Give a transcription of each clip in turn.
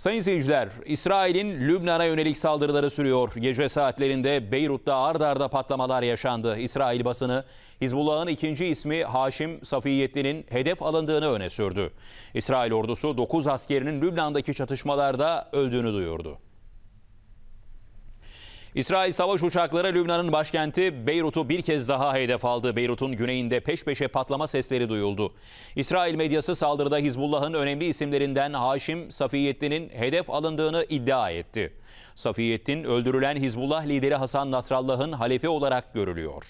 Sayın seyirciler, İsrail'in Lübnan'a yönelik saldırıları sürüyor. Gece saatlerinde Beyrut'ta ard arda patlamalar yaşandı. İsrail basını Hizbullah'ın ikinci ismi Haşim Safiyettin'in hedef alındığını öne sürdü. İsrail ordusu 9 askerinin Lübnan'daki çatışmalarda öldüğünü duyurdu. İsrail savaş uçakları Lübnan'ın başkenti Beyrut'u bir kez daha hedef aldı. Beyrut'un güneyinde peş peşe patlama sesleri duyuldu. İsrail medyası saldırıda Hizbullah'ın önemli isimlerinden Haşim Safiyettin'in hedef alındığını iddia etti. Safiyettin öldürülen Hizbullah lideri Hasan Nasrallah'ın halefi olarak görülüyor.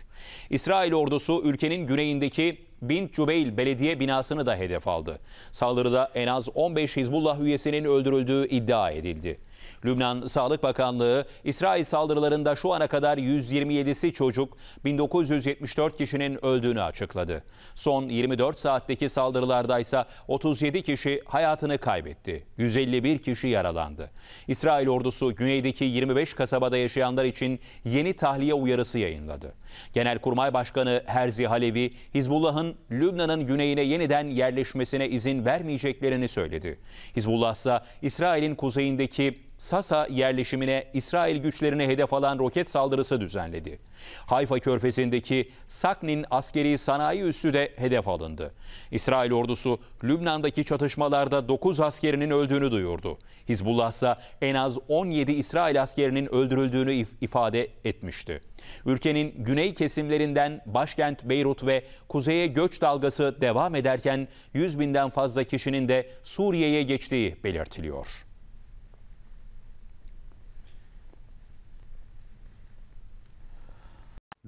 İsrail ordusu ülkenin güneyindeki Bin Cübeyl belediye binasını da hedef aldı. Saldırıda en az 15 Hizbullah üyesinin öldürüldüğü iddia edildi. Lübnan Sağlık Bakanlığı, İsrail saldırılarında şu ana kadar 127'si çocuk, 1974 kişinin öldüğünü açıkladı. Son 24 saatteki saldırılarda ise 37 kişi hayatını kaybetti, 151 kişi yaralandı. İsrail ordusu güneydeki 25 kasabada yaşayanlar için yeni tahliye uyarısı yayınladı. Genelkurmay Başkanı Herzi Halevi, Hizbullah'ın Lübnan'ın güneyine yeniden yerleşmesine izin vermeyeceklerini söyledi. Hizbullah ise İsrail'in kuzeyindeki Sasa yerleşimine İsrail güçlerine hedef alan roket saldırısı düzenledi. Hayfa körfezindeki Saknin askeri sanayi üssü de hedef alındı. İsrail ordusu Lübnan'daki çatışmalarda 9 askerinin öldüğünü duyurdu. Hizbullah ise en az 17 İsrail askerinin öldürüldüğünü if ifade etmişti. Ülkenin güney kesimlerinden başkent Beyrut ve kuzeye göç dalgası devam ederken 100 binden fazla kişinin de Suriye'ye geçtiği belirtiliyor.